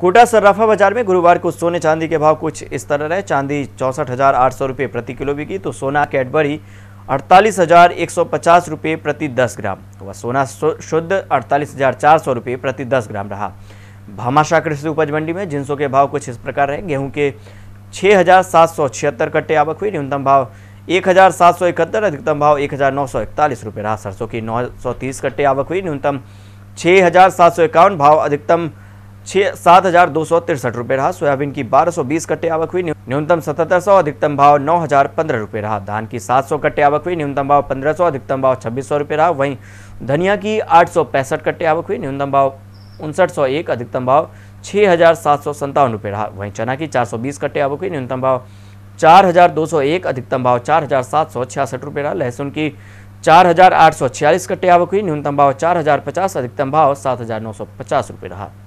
कोटा सर्राफा बाजार में गुरुवार को सोने चांदी के भाव कुछ इस तरह रहे चांदी चौंसठ हज़ार आठ सौ रुपये प्रति किलो बिकी तो सोना कैडबरी अड़तालीस हज़ार एक सौ पचास रुपये प्रति दस ग्राम तो व सोना शुद्ध अड़तालीस हज़ार चार सौ रुपये प्रति दस ग्राम रहा भामाशाह कृषि उपज मंडी में जिनसों के भाव कुछ इस प्रकार रहे गेहूँ के छः हज़ार सात सौ छिहत्तर कट्टे आवक हुई न्यूनतम भाव एक हज़ार सात सौ इकहत्तर अधिकतम भाव एक हज़ार नौ सौ इकतालीस रुपये रहा सरसों की नौ सौ तीस कट्टे आवक हुई न्यूनतम छः हज़ार सात सौ इक्यावन भाव अधिकतम छह सात हजार दो सौ तिरसठ रुपये रहा सोयाबीन की बारह सौ बीस कट्टे आवक हुई न्यूनतम सतहत्तर सौ अधिकतम भाव नौ हजार पंद्रह रुपये रहा धान की सात सौ कट्टे आवक हुई न्यूनतम भाव पंद्रह सौ अधिकतम भाव छब्बीस सौ रुपये रहा वहीं धनिया की आठ सौ पैंसठ कट्टे आवक हुई न्यूनतम भाव उनसठ सौ एक अधिकतम भाव छह हजार सात सौ संतावन रुपये रहा वहीं चना की चार सौ बीस कट्टे आवक हुई न्यूनतम भाव चार हजार दो सौ एक अधिकतम भाव चार हजार सात सौ छियासठ रुपये रहा लहसुन की चार हजार आठ सौ छियालीस कट्टे आवक हुई न्यूनतम भाव चार हजार पचास अधिकतम भाव सात हजार नौ सौ पचास रुपये रहा